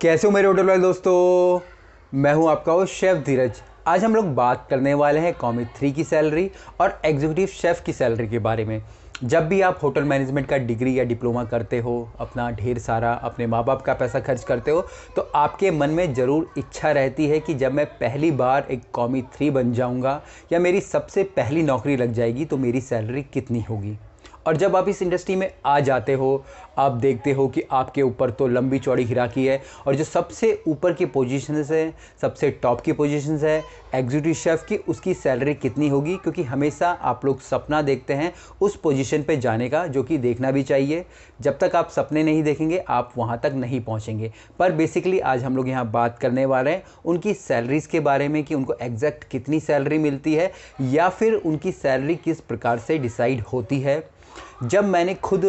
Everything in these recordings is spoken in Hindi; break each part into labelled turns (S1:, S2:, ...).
S1: कैसे हो मेरे होटल वाले दोस्तों मैं हूं आपका वो शेफ़ धीरज आज हम लोग बात करने वाले हैं कॉमी थ्री की सैलरी और एग्जीक्यूटिव शेफ़ की सैलरी के बारे में जब भी आप होटल मैनेजमेंट का डिग्री या डिप्लोमा करते हो अपना ढेर सारा अपने माँ बाप का पैसा खर्च करते हो तो आपके मन में ज़रूर इच्छा रहती है कि जब मैं पहली बार एक कॉमी थ्री बन जाऊँगा या मेरी सबसे पहली नौकरी लग जाएगी तो मेरी सैलरी कितनी होगी और जब आप इस इंडस्ट्री में आ जाते हो आप देखते हो कि आपके ऊपर तो लंबी चौड़ी हिराकी है और जो सबसे ऊपर की पोजीशंस हैं सबसे टॉप की पोजीशंस है एग्जीक्यूटिव शेफ़ की उसकी सैलरी कितनी होगी क्योंकि हमेशा आप लोग सपना देखते हैं उस पोजीशन पे जाने का जो कि देखना भी चाहिए जब तक आप सपने नहीं देखेंगे आप वहाँ तक नहीं पहुँचेंगे पर बेसिकली आज हम लोग यहाँ बात करने वाले हैं उनकी सैलरीज़ के बारे में कि उनको एग्जैक्ट कितनी सैलरी मिलती है या फिर उनकी सैलरी किस प्रकार से डिसाइड होती है जब मैंने खुद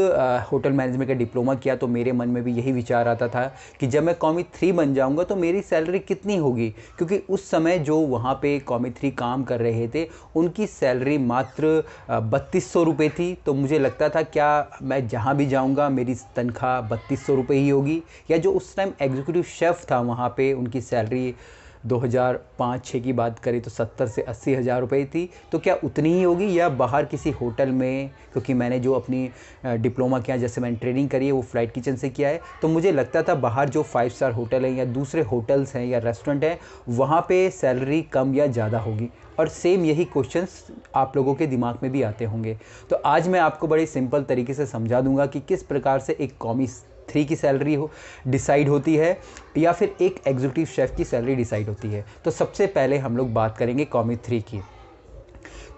S1: होटल मैनेजमेंट का डिप्लोमा किया तो मेरे मन में भी यही विचार आता था कि जब मैं कॉमी थ्री बन जाऊंगा तो मेरी सैलरी कितनी होगी क्योंकि उस समय जो वहाँ पे कॉमी थ्री काम कर रहे थे उनकी सैलरी मात्र बत्तीस सौ रुपये थी तो मुझे लगता था क्या मैं जहाँ भी जाऊँगा मेरी तनख्वाह बत्तीस सौ रुपये ही होगी या जो उस टाइम एग्जीक्यूटिव शेफ़ था वहाँ पर उनकी सैलरी 2005-6 की बात करें तो 70 से अस्सी हज़ार रुपये थी तो क्या उतनी ही होगी या बाहर किसी होटल में क्योंकि मैंने जो अपनी डिप्लोमा किया जैसे मैंने ट्रेनिंग करी है वो फ्लाइट किचन से किया है तो मुझे लगता था बाहर जो फाइव स्टार होटल हैं या दूसरे होटल्स हैं या रेस्टोरेंट हैं वहाँ पर सैलरी कम या ज़्यादा होगी और सेम यही क्वेश्चंस आप लोगों के दिमाग में भी आते होंगे तो आज मैं आपको बड़े सिंपल तरीके से समझा दूंगा कि किस प्रकार से एक कॉमी थ्री की सैलरी हो डिसाइड होती है या फिर एक एग्जीक्यूटिव शेफ़ की सैलरी डिसाइड होती है तो सबसे पहले हम लोग बात करेंगे कॉमी थ्री की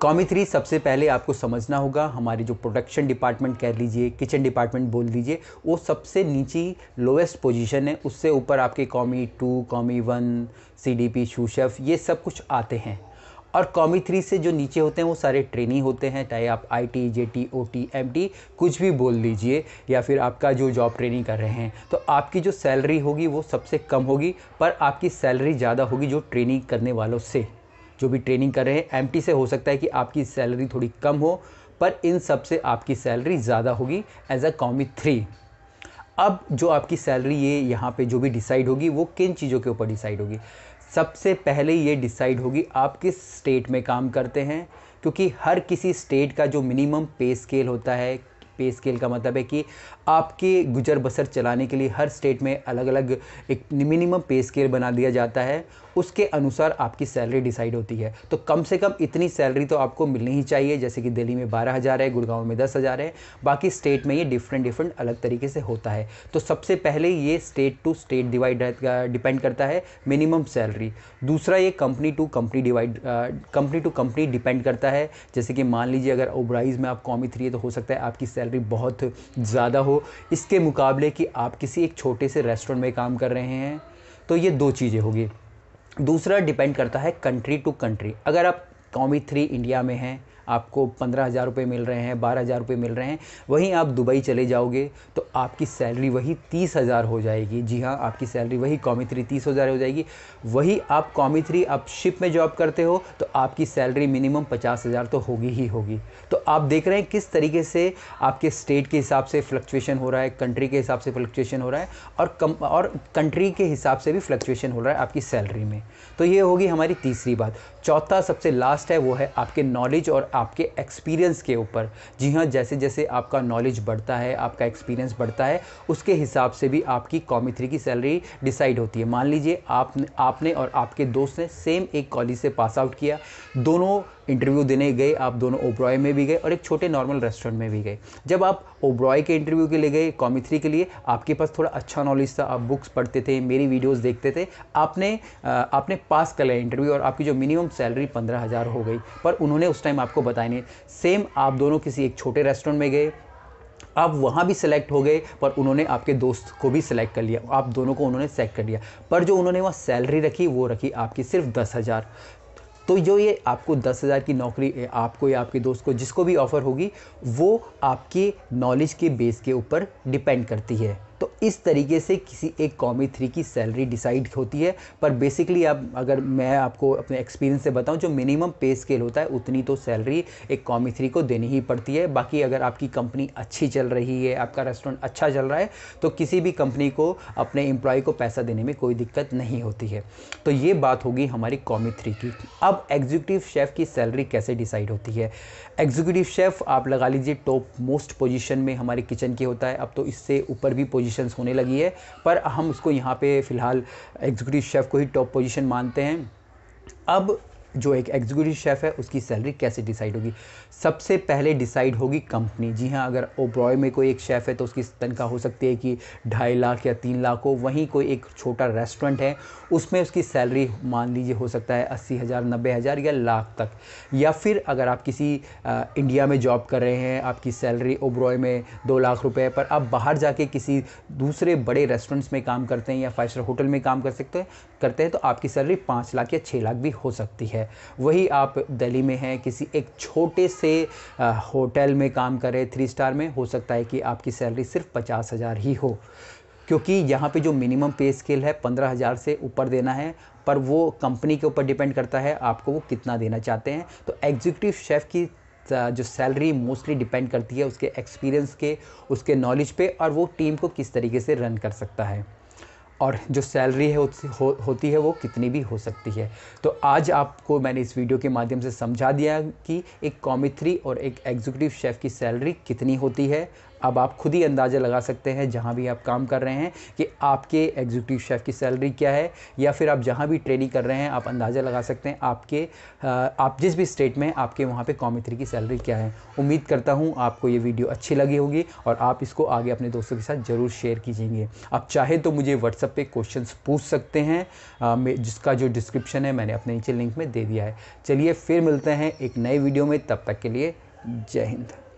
S1: कॉमी थ्री सबसे पहले आपको समझना होगा हमारी जो प्रोडक्शन डिपार्टमेंट कह लीजिए किचन डिपार्टमेंट बोल दीजिए वो सबसे नीची लोएस्ट पोजीशन है उससे ऊपर आपके commis two commis one C D P sous chef ये सब कुछ आते हैं और कॉमी थ्री से जो नीचे होते हैं वो सारे ट्रेनी होते हैं चाहे आप I T J T O T M T कुछ भी बोल दीजिए या फिर आपका जो जॉब ट्रेनिंग कर रहे हैं तो आपकी जो सैलरी होगी वो सबसे कम होगी पर आपकी सैलरी ज़्यादा होगी जो ट्रेनिंग करने वालों से जो भी ट्रेनिंग कर रहे हैं एम से हो सकता है कि आपकी सैलरी थोड़ी कम हो पर इन सब से आपकी सैलरी ज़्यादा होगी एज अ कॉमी थ्री अब जो आपकी सैलरी ये यहाँ पे जो भी डिसाइड होगी वो किन चीज़ों के ऊपर डिसाइड होगी सबसे पहले ये डिसाइड होगी आप किस स्टेट में काम करते हैं क्योंकि हर किसी स्टेट का जो मिनिमम पे स्केल होता है पे स्केल का मतलब है कि आपके गुजर बसर चलाने के लिए हर स्टेट में अलग अलग एक मिनिमम पे स्केल बना दिया जाता है उसके अनुसार आपकी सैलरी डिसाइड होती है तो कम से कम इतनी सैलरी तो आपको मिलनी ही चाहिए जैसे कि दिल्ली में बारह हज़ार है गुड़गांव में दस हज़ार है बाकी स्टेट में ये डिफरेंट डिफरेंट अलग तरीके से होता है तो सबसे पहले ये state to state divide depend करता है मिनिमम सैलरी दूसरा ये company to company divide company to company depend करता है जैसे कि मान लीजिए अगर ओबराइज में आप कॉमी थ्री है तो हो सकता है आपकी सैलरी बहुत ज़्यादा हो इसके मुकाबले कि आप किसी एक छोटे से रेस्टोरेंट में काम कर रहे हैं तो ये दो चीज़ें होगी दूसरा डिपेंड करता है कंट्री टू कंट्री अगर आप कॉमी थ्री इंडिया में हैं आपको पंद्रह हज़ार रुपये मिल रहे हैं बारह हज़ार रुपये मिल रहे हैं वहीं आप दुबई चले जाओगे तो आपकी सैलरी वही तीस हज़ार हो जाएगी जी हाँ आपकी सैलरी वही कॉमी थ्री तीस हज़ार हो जाएगी वही आप कॉमी थ्री आप शिप में जॉब करते हो तो आपकी सैलरी मिनिमम पचास हज़ार तो होगी ही होगी तो आप देख रहे हैं किस तरीके से आपके स्टेट के हिसाब से फ्लक्चुएशन हो रहा है कंट्री के हिसाब से फ्लक्चुएशन हो रहा है और कम और कंट्री के हिसाब से भी फ्लक्चुएशन हो रहा है आपकी सैलरी में तो ये होगी हमारी तीसरी बात चौथा सबसे लास्ट है वो है आपके नॉलेज और आपके एक्सपीरियंस के ऊपर जी हाँ जैसे जैसे आपका नॉलेज बढ़ता है आपका एक्सपीरियंस बढ़ता है उसके हिसाब से भी आपकी कॉमी थ्री की सैलरी डिसाइड होती है मान लीजिए आप आपने और आपके दोस्त ने सेम एक कॉलेज से पास आउट किया दोनों इंटरव्यू देने गए आप दोनों ओब्रॉय में भी गए और एक छोटे नॉर्मल रेस्टोरेंट में भी गए जब आप ओब्रॉय के इंटरव्यू के लिए गए कॉमी थ्री के लिए आपके पास थोड़ा अच्छा नॉलेज था आप बुक्स पढ़ते थे मेरी वीडियोज़ देखते थे आपने आपने पास कर लिया इंटरव्यू और आपकी जो मिनिमम सैलरी पंद्रह हज़ार हो गई पर उन्होंने उस टाइम आपको बताया नहीं सेम आप दोनों किसी एक छोटे रेस्टोरेंट में गए आप वहाँ भी सिलेक्ट हो गए पर उन्होंने आपके दोस्त को भी सिलेक्ट कर लिया आप दोनों को उन्होंने सेलेक्ट कर लिया पर जो उन्होंने वहाँ सैलरी रखी वो रखी आपकी सिर्फ दस हज़ार तो जो ये आपको दस हज़ार की नौकरी आपको या आपके दोस्त को जिसको भी ऑफ़र होगी वो आपके नॉलेज के बेस के ऊपर डिपेंड करती है तो इस तरीके से किसी एक कॉमी थ्री की सैलरी डिसाइड होती है पर बेसिकली आप अगर मैं आपको अपने एक्सपीरियंस से बताऊं जो मिनिमम पे स्केल होता है उतनी तो सैलरी एक कॉमी थ्री को देनी ही पड़ती है बाकी अगर आपकी कंपनी अच्छी चल रही है आपका रेस्टोरेंट अच्छा चल रहा है तो किसी भी कंपनी को अपने एम्प्लॉय को पैसा देने में कोई दिक्कत नहीं होती है तो ये बात होगी हमारी कॉमी थ्री की अब एग्जीक्यूटिव शेफ़ की सैलरी कैसे डिसाइड होती है एग्जीक्यूटिव शेफ़ आप लगा लीजिए टॉप मोस्ट पोजिशन में हमारे किचन के होता है अब तो इससे ऊपर भी पोजिशन पोजीशंस होने लगी है पर हम उसको यहाँ पे फ़िलहाल एग्जीक्यूटिव शेफ़ को ही टॉप पोजीशन मानते हैं अब जो एक एग्जीक्यूटिव शेफ़ है उसकी सैलरी कैसे डिसाइड होगी सबसे पहले डिसाइड होगी कंपनी जी हाँ अगर ओब्रॉय में कोई एक शेफ़ है तो उसकी तनख्वाह हो सकती है कि ढाई लाख या तीन लाख हो वहीं कोई एक छोटा रेस्टोरेंट है उसमें उसकी सैलरी मान लीजिए हो सकता है अस्सी हज़ार नब्बे हज़ार या लाख तक या फिर अगर आप किसी आ, इंडिया में जॉब कर रहे हैं आपकी सैलरी ओब्रॉय में दो लाख रुपये पर आप बाहर जाके किसी दूसरे बड़े रेस्टोरेंट्स में काम करते हैं या फाइव स्टार होटल में काम कर सकते हैं करते हैं तो आपकी सैलरी पाँच लाख या छः लाख भी हो सकती है है वही आप दिल्ली में हैं किसी एक छोटे से होटल में काम करें थ्री स्टार में हो सकता है कि आपकी सैलरी सिर्फ पचास हज़ार ही हो क्योंकि यहाँ पे जो मिनिमम पे स्केल है पंद्रह हज़ार से ऊपर देना है पर वो कंपनी के ऊपर डिपेंड करता है आपको वो कितना देना चाहते हैं तो एग्जीक्यूटिव शेफ़ की जो सैलरी मोस्टली डिपेंड करती है उसके एक्सपीरियंस के उसके नॉलेज पे और वो टीम को किस तरीके से रन कर सकता है और जो सैलरी है हो, होती है वो कितनी भी हो सकती है तो आज आपको मैंने इस वीडियो के माध्यम से समझा दिया कि एक कॉमिथ्री और एक एग्जीक्यूटिव शेफ़ की सैलरी कितनी होती है अब आप खुद ही अंदाज़ा लगा सकते हैं जहाँ भी आप काम कर रहे हैं कि आपके एग्जीक्यूटिव शेफ़ की सैलरी क्या है या फिर आप जहाँ भी ट्रेनिंग कर रहे हैं आप अंदाज़ा लगा सकते हैं आपके आप जिस भी स्टेट में आपके वहाँ पे कॉमित्री की सैलरी क्या है उम्मीद करता हूँ आपको ये वीडियो अच्छी लगी होगी और आप इसको आगे अपने दोस्तों के साथ ज़रूर शेयर कीजिएगे आप चाहे तो मुझे व्हाट्सअप पर क्वेश्चन पूछ सकते हैं जिसका जो डिस्क्रिप्शन है मैंने अपने नीचे लिंक में दे दिया है चलिए फिर मिलते हैं एक नए वीडियो में तब तक के लिए जय हिंद